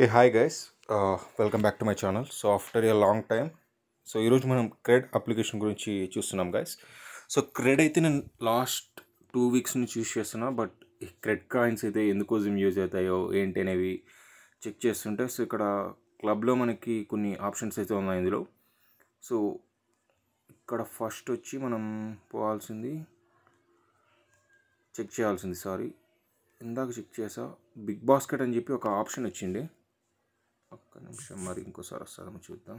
A hi guys welcome back to my channel so after a long time so ఈరోజు మనం cred application గురించి చూస్తున్నాం guys so CRED అయితే నేను లాస్ట్ టూ వీక్స్ నుంచి యూస్ చేస్తున్నా బట్ ఈ క్రెడ్ కాయిన్స్ అయితే ఎందుకోసం యూజ్ అవుతాయో ఏంటి అనేవి చెక్ చేస్తుంటే సో ఇక్కడ క్లబ్లో మనకి కొన్ని ఆప్షన్స్ అయితే ఉన్నాయి ఇందులో సో ఇక్కడ ఫస్ట్ వచ్చి మనం పోవాల్సింది చెక్ చేయాల్సింది సారీ ఇందాక చెక్ చేసా బిగ్ బాస్కెట్ అని చెప్పి ఒక ఆప్షన్ వచ్చింది ఒక్క నిమిషం మరి ఇంకోసారి వస్తుందేమో చూద్దాం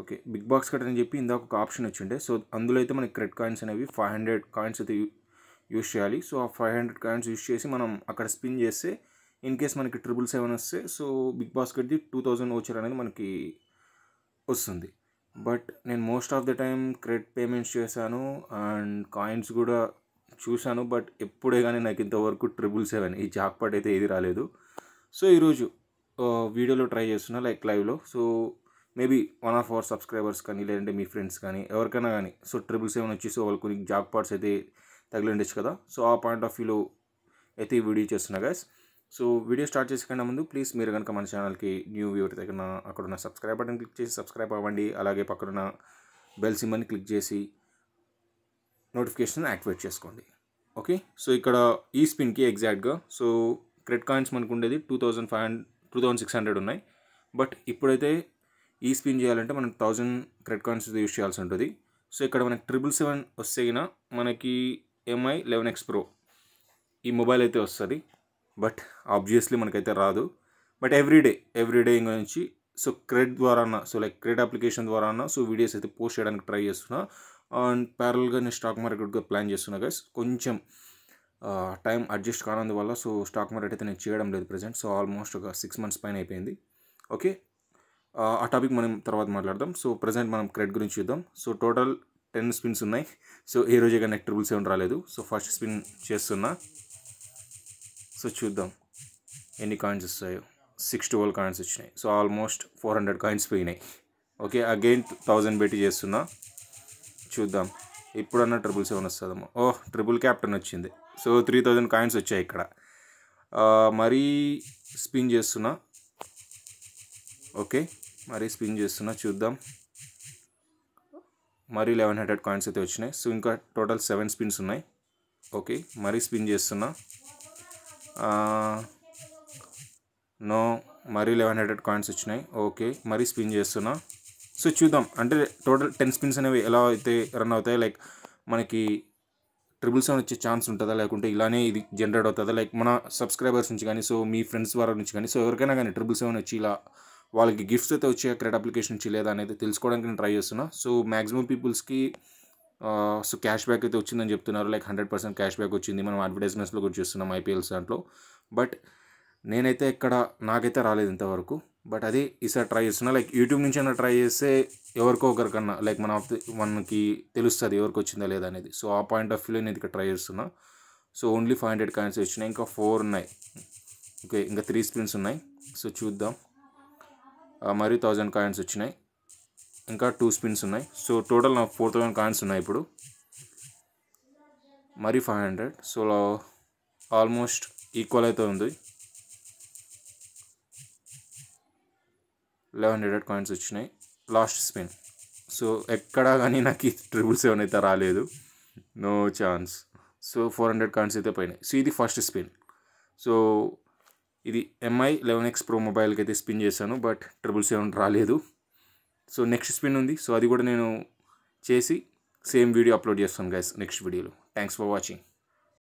ఓకే బిగ్ బాక్స్ కట్ అని చెప్పి ఇందాక ఒక ఆప్షన్ వచ్చిండే సో అందులో అయితే మనకి క్రెడిట్ కాయిన్స్ అనేవి ఫైవ్ హండ్రెడ్ కాయిన్స్ అయితే యూస్ చేయాలి సో ఆ ఫైవ్ హండ్రెడ్ కాయిన్స్ యూస్ చేసి మనం అక్కడ స్పిన్ చేస్తే ఇన్ కేస్ మనకి ట్రిపుల్ సెవెన్ వస్తే సో బిగ్ బాస్కెట్ది టూ థౌజండ్ ఓచర్ అనేది మనకి వస్తుంది బట్ నేను most of the time credit payments చేశాను అండ్ కాయిన్స్ కూడా చూశాను బట్ ఎప్పుడే కానీ నాకు ఇంతవరకు ట్రిపుల్ సెవెన్ ఈ జాక్పాట్ అయితే ఏది రాలేదు సో ఈరోజు వీడియోలో ట్రై చేస్తున్నా లైక్ లైవ్లో so maybe one of our subscribers కానీ లేదంటే మీ ఫ్రెండ్స్ కానీ ఎవరికైనా కానీ సో ట్రిపుల్ సెవెన్ వచ్చి సో వాళ్ళు కొన్ని జాక్ పార్ట్స్ అయితే తగిలిండొచ్చు కదా సో ఆ పాయింట్ ఆఫ్ వ్యూలో అయితే వీడియో చేస్తున్నా గైస్ సో వీడియో స్టార్ట్ చేసేకన్నా ముందు ప్లీజ్ మీరు కనుక మన ఛానల్కి న్యూ వ్యూవర్ దగ్గర అక్కడున్న సబ్స్క్రైబ్ బటన్ క్లిక్ చేసి సబ్స్క్రైబ్ అవ్వండి అలాగే పక్కన బెల్ సిమ్మని క్లిక్ చేసి నోటిఫికేషన్ యాక్టివేట్ చేసుకోండి ఓకే సో ఇక్కడ ఈ స్పిన్కి ఎగ్జాక్ట్గా సో క్రెడ్ కాయిన్స్ మనకు ఉండేది two thousand five hundred two thousand six hundred ఉన్నాయి బట్ ఇప్పుడైతే ఈ స్పిన్ చేయాలంటే మనం థౌజండ్ క్రెడిట్ కాయిన్స్ యూజ్ చేయాల్సి ఉంటుంది సో ఇక్కడ మనకి ట్రిపుల్ సెవెన్ వస్తే మనకి ఎంఐ లెవెన్ ఎక్స్ ప్రో ఈ మొబైల్ అయితే వస్తుంది బట్ ఆబ్వియస్లీ మనకైతే రాదు బట్ ఎవ్రీడే ఎవ్రీడే ఇంకా నుంచి సో క్రెడ్ ద్వారా సో లైక్ క్రెడ్ అప్లికేషన్ ద్వారా సో వీడియోస్ అయితే పోస్ట్ చేయడానికి ట్రై చేస్తున్నా అండ్ ప్యారల్గా నేను స్టాక్ మార్కెట్గా ప్లాన్ చేస్తున్నా గైస్ కొంచెం టైం అడ్జస్ట్ కానందువల్ల సో స్టాక్ మార్కెట్ అయితే నేను చేయడం లేదు ప్రజెంట్ సో ఆల్మోస్ట్ ఒక సిక్స్ మంత్స్ పైన అయిపోయింది ఓకే ఆ టాపిక్ మనం తర్వాత మాట్లాడదాం సో ప్రజెంట్ మనం క్రెడిట్ గురించి చూద్దాం సో టోటల్ టెన్ స్పిన్స్ ఉన్నాయి సో ఏ రోజుగా కానీ ట్రిబుల్స్ ఏమి రాలేదు సో ఫస్ట్ స్పిన్ చేస్తున్నా సో చూద్దాం ఎన్ని కాయిన్స్ వస్తాయో సిక్స్ ట్వెల్వ్ కాయిన్స్ వచ్చినాయి so almost four hundred coins పోయినాయి ఓకే అగైన్ థౌజండ్ పెట్టి చేస్తున్నా చూద్దాం ఇప్పుడన్నా ట్రిపుల్ సెవెన్ వస్తుందమ్మా ఓహ్ ట్రిపుల్ క్యాప్టెన్ వచ్చింది సో త్రీ థౌజండ్ కాయిన్స్ వచ్చాయి ఇక్కడ మరీ స్పిన్ చేస్తున్నా ఓకే మరీ స్పిన్ చేస్తున్నా చూద్దాం మరీ లెవెన్ హండ్రెడ్ కాయిన్స్ అయితే వచ్చినాయి సో ఇంకా టోటల్ సెవెన్ స్పిన్స్ ఉన్నాయి ఓకే మరీ స్పిన్ చేస్తున్నా నో మరీ లెవెన్ హండ్రెడ్ కాయిన్స్ వచ్చినాయి ఓకే మరీ స్పిన్ చేస్తున్నా సో చూద్దాం అంటే టోటల్ టెన్ స్పిన్స్ అనేవి ఎలా అయితే రన్ అవుతాయి లైక్ మనకి ట్రిపుల్ సెవెన్ వచ్చే ఛాన్స్ ఉంటుందా లేకుంటే ఇలానే ఇది జనరేట్ అవుతుందా లైక్ మన సబ్స్క్రైబర్స్ నుంచి కానీ సో మీ ఫ్రెండ్స్ ద్వారా నుంచి కానీ సో ఎవరికైనా కానీ ట్రిపుల్ సెవెన్ వచ్చి ఇలా వాళ్ళకి గిఫ్ట్స్ అయితే వచ్చే క్రెడ్ అప్లికేషన్ నుంచి లేదా అనేది తెలుసుకోవడానికి నేను ట్రై చేస్తున్నా సో మ్యాక్సిమం పీపుల్స్కి సో క్యాష్ బ్యాక్ అయితే వచ్చిందని చెప్తున్నారు like hundred percent cash back వచ్చింది మనం అడ్వర్టైజ్మెంట్స్లో కూడా చూస్తున్నాం ఐపీఎల్స్ దాంట్లో బట్ నేనైతే ఇక్కడ నాకైతే రాలేదు ఇంతవరకు బట్ అది ఈసారి ట్రై చేస్తున్నా లైక్ యూట్యూబ్ నుంచి అయినా ట్రై చేస్తే ఎవరికో ఒకరికన్నా లైక్ మన మనకి తెలుస్తుంది ఎవరికి వచ్చిందా లేదా అనేది సో ఆ పాయింట్ ఆఫ్ వ్యూలో నేను ఇక ట్రై చేస్తున్నా so only five hundred coins వచ్చినాయి ఇంకా ఫోర్ ఉన్నాయి ఓకే ఇంకా త్రీ స్పిన్స్ ఉన్నాయి సో చూద్దాం మరి థౌజండ్ కాయిన్స్ వచ్చినాయి ఇంకా టూ స్పిన్స్ ఉన్నాయి సో టోటల్ నా ఫోర్ థౌజండ్ కాయిన్స్ ఉన్నాయి ఇప్పుడు మరీ five hundred so almost equal అయితే ఉంది లెవెన్ హండ్రెడ్ కాయిన్స్ వచ్చినాయి లాస్ట్ స్పిన్ సో ఎక్కడా కానీ నాకు ట్రిపుల్ సెవెన్ అయితే రాలేదు no chance so four hundred coins అయితే పోయినాయి సో ఇది ఫస్ట్ స్పిన్ సో ఇది ఎంఐ లెవెన్ ఎక్స్ ప్రో మొబైల్కి అయితే స్పిన్ చేశాను బట్ ట్రిపుల్ సెవెన్ రాలేదు సో నెక్స్ట్ స్పిన్ ఉంది సో అది కూడా నేను చేసి సేమ్ వీడియో అప్లోడ్ చేస్తాను గైస్ నెక్స్ట్ వీడియోలో థ్యాంక్స్ ఫర్ వాచింగ్